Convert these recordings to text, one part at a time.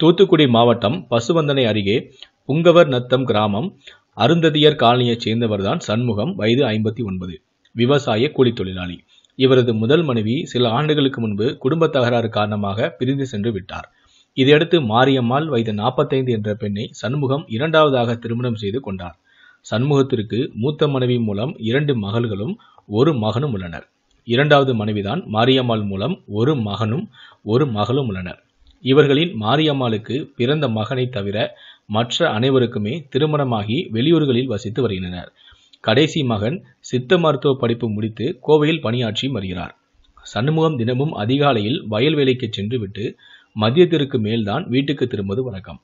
தூத்துக்குடி மாவட்டம் பசுவந்தனை அருகே புங்கவர் நத்தம் கிராமம் அருந்ததியர் காலனியைச் சேர்ந்தவர்தான் சண்முகம் வயது ஐம்பத்தி ஒன்பது விவசாய கூலி தொழிலாளி இவரது முதல் மனைவி சில ஆண்டுகளுக்கு முன்பு குடும்ப தகராறு காரணமாக பிரிந்து சென்று விட்டார் இதையடுத்து மாரியம்மாள் வயது நாற்பத்தைந்து என்ற பெண்ணை சண்முகம் இரண்டாவதாக திருமணம் செய்து கொண்டார் சண்முகத்திற்கு மூத்த மனைவி மூலம் இரண்டு மகள்களும் ஒரு மகனும் உள்ளனர் இரண்டாவது மனைவிதான் மாரியம்மாள் மூலம் ஒரு மகனும் ஒரு மகளும் உள்ளனர் இவர்களின் மாரியம்மாளுக்கு பிறந்த மகனை தவிர மற்ற அனைவருக்குமே திருமணமாகி வெளியூர்களில் வசித்து வருகின்றனர் கடைசி மகன் சித்த மருத்துவ படிப்பு முடித்து கோவையில் பணியாற்றி வருகிறார் சண்முகம் தினமும் அதிகாலையில் வயல் வேலைக்கு சென்றுவிட்டு மதியத்திற்கு மேல்தான் வீட்டுக்கு திரும்புவது வழக்கம்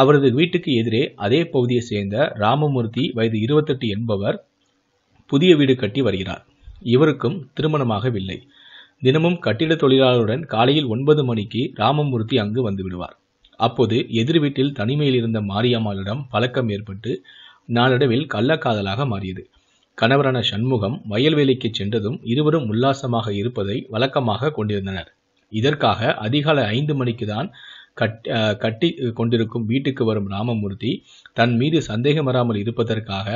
அவரது வீட்டுக்கு எதிரே அதே பகுதியை சேர்ந்த ராமமூர்த்தி வயது இருபத்தெட்டு என்பவர் புதிய வீடு கட்டி வருகிறார் இவருக்கும் திருமணமாகவில்லை தினமும் கட்டிட தொழிலாளருடன் காலையில் ஒன்பது மணிக்கு ராமமூர்த்தி அங்கு வந்து விடுவார் அப்போது எதிர் வீட்டில் தனிமையில் இருந்த மாரியம்மாளிடம் பழக்கம் ஏற்பட்டு நாளடைவில் கள்ளக்காதலாக மாறியது கணவரான சண்முகம் வயல்வேலிக்கு சென்றதும் இருவரும் உல்லாசமாக இருப்பதை வழக்கமாக கொண்டிருந்தனர் இதற்காக அதிகாலை ஐந்து மணிக்கு தான் கட் கட்டி கொண்டிருக்கும் வீட்டுக்கு வரும் ராமமூர்த்தி தன் மீது சந்தேகம் வராமல் இருப்பதற்காக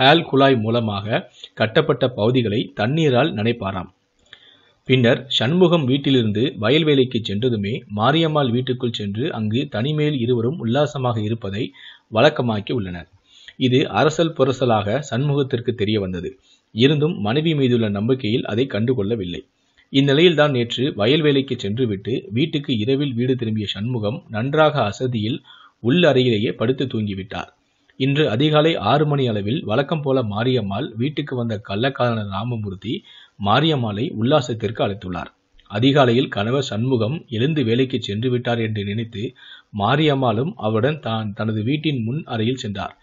ஹேல் குழாய் மூலமாக கட்டப்பட்ட பகுதிகளை தண்ணீரால் நனைப்பாராம் பின்னர் சண்முகம் வீட்டிலிருந்து வயல்வேலைக்கு சென்றதுமே மாரியம்மாள் வீட்டுக்குள் சென்று அங்கு தனிமேல் இருவரும் உல்லாசமாக இருப்பதை வழக்கமாக்கி உள்ளனர் இது அரசல் புரசலாக சண்முகத்திற்கு தெரிய வந்தது இருந்தும் மனைவி மீதுள்ள நம்பிக்கையில் அதை கண்டுகொள்ளவில்லை இந்நிலையில்தான் நேற்று வயல்வேலைக்கு சென்றுவிட்டு வீட்டுக்கு இரவில் வீடு திரும்பிய சண்முகம் நன்றாக அசதியில் உள் அறையிலேயே படுத்து தூங்கிவிட்டார் இன்று அதிகாலை ஆறு மணி அளவில் வழக்கம் போல மாரியம்மாள் வீட்டுக்கு வந்த கள்ளக்காரன் ராமமூர்த்தி மாரியம்மாளை உல்லாசத்திற்கு அழைத்துள்ளார் அதிகாலையில் கணவர் சண்முகம் எழுந்து வேலைக்கு சென்று விட்டார் என்று நினைத்து மாரியம்மாளும் அவருடன் தான் தனது வீட்டின் முன் அறையில் சென்றார்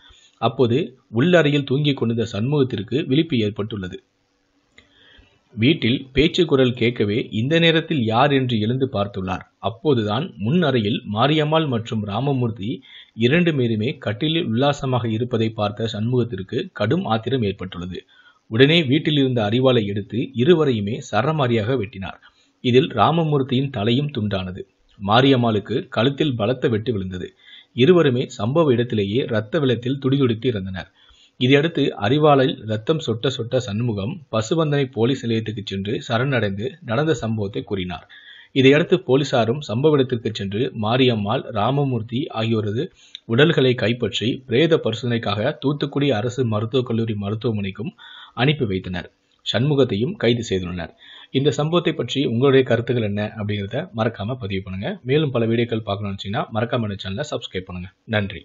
அப்போது உள்ளறையில் தூங்கிக் கொண்டிருந்த சண்முகத்திற்கு விழிப்பு ஏற்பட்டுள்ளது வீட்டில் பேச்சு குரல் கேட்கவே இந்த நேரத்தில் யார் என்று எழுந்து பார்த்துள்ளார் அப்போதுதான் முன் அறையில் மாரியம்மாள் மற்றும் ராமமூர்த்தி இரண்டு பேருமே கட்டிலில் உல்லாசமாக இருப்பதை பார்த்த சண்முகத்திற்கு கடும் ஆத்திரம் ஏற்பட்டுள்ளது உடனே வீட்டில் இருந்த அறிவாலை எடுத்து இருவரையுமே சரமாரியாக வெட்டினார் இதில் ராமமூர்த்தியின் தலையும் துண்டானது மாரியம்மாளுக்கு கழுத்தில் பலத்த வெட்டு விழுந்தது இருவருமே சம்பவ இடத்திலேயே இரத்த வெள்ளத்தில் துடிதுடித்து இருந்தனர் இதையடுத்து அறிவாலையில் ரத்தம் சொட்ட சொட்ட சண்முகம் பசுவந்தனை போலீஸ் நிலையத்துக்கு சென்று சரணடைந்து நடந்த சம்பவத்தை கூறினார் இதையடுத்து போலீசாரும் சம்பவ இடத்திற்கு சென்று மாரியம்மாள் ராமமூர்த்தி ஆகியோரது உடல்களை கைப்பற்றி பிரேத பரிசோதனைக்காக தூத்துக்குடி அரசு மருத்துவக் கல்லூரி மருத்துவமனைக்கும் அனுப்பி வைத்தனர் சண்முகத்தையும் கைது செய்துள்ளனர் இந்த சம்பவத்தை பற்றி உங்களுடைய கருத்துக்கள் என்ன அப்படிங்கிறத மறக்காம பதிவு பண்ணுங்க மேலும் பல வீடியோக்கள் பார்க்கணும்னு வச்சிங்கன்னா மறக்காம சேனலை சப்ஸ்கிரைப் பண்ணுங்க நன்றி